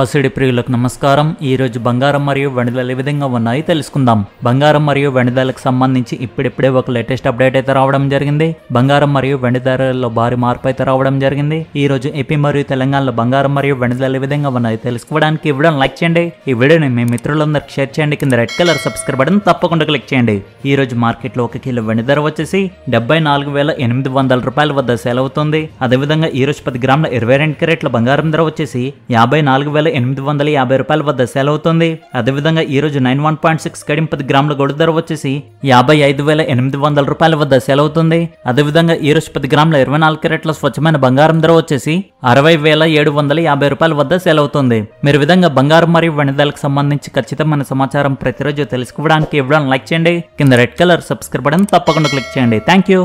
పసిడి ప్రియులకు నమస్కారం ఈ రోజు బంగారం మరియు వెనుదల ఏ విధంగా ఉన్నాయి తెలుసుకుందాం బంగారం మరియు వెనుదలకు సంబంధించి ఇప్పుడిప్పుడే ఒక లేటెస్ట్ అప్డేట్ అయితే రావడం జరిగింది బంగారం మరియు వెండి ధరల్లో భారీ మార్పు అయితే రావడం జరిగింది ఈ రోజు ఏపీ మరియు తెలంగాణలో బంగారం మరియు వెనుదల ఏ విధంగా ఉన్నాయి తెలుసుకోవడానికి ఈ వీడియోని లైక్ చేయండి ఈ వీడియోని మీ మిత్రులందరికీ షేర్ చేయండి కింద రెడ్ కలర్ సబ్స్క్రైబ్ బటన్ తప్పకుండా క్లిక్ చేయండి ఈ రోజు మార్కెట్లో ఒక కిలో వెండి ధర వచ్చేసి డెబ్బై నాలుగు వేల ఎనిమిది వందల రూపాయల వద్ద సేల్ అవుతుంది అదేవిధంగా ఈ రోజు పది గ్రాముల ఇరవై రెండు కెరెట్ల బంగారం ధర వచ్చేసి యాభై నాలుగు వేల ఎనిమిది వందల యాభై రూపాయల వద్ద సెల్ అవుతుంది అదేవిధంగా ఈ రోజు నైన్ వన్ పాయింట్ సిక్స్ కడింగ్ పది గ్రాముల గొడుగు ధర వచ్చేసి యాభై ఐదు వేల ఎనిమిది వందల రూపాయల వద్ద సెల్ అవుతుంది అదేవిధంగా ఈ రోజు పది గ్రాముల ఇరవై నాలుగు కెరెట్ల స్వచ్ఛమైన బంగారం ధర వచ్చేసి అరవై వేల ఏడు వందల యాభై రూపాయల వద్ద సెల్ అవుతుంది మీరు విధంగా బంగారం మరియు వెనుదలకు సంబంధించి ఖచ్చితమైన సమాచారం ప్రతిరోజు తెలుసుకోవడానికి ఇవ్వడం లైక్ చేయండి కింద రెడ్ కలర్ సబ్స్క్రైబ్ బటన్ తప్పకుండా క్లిక్ చేయండి థ్యాంక్ యూ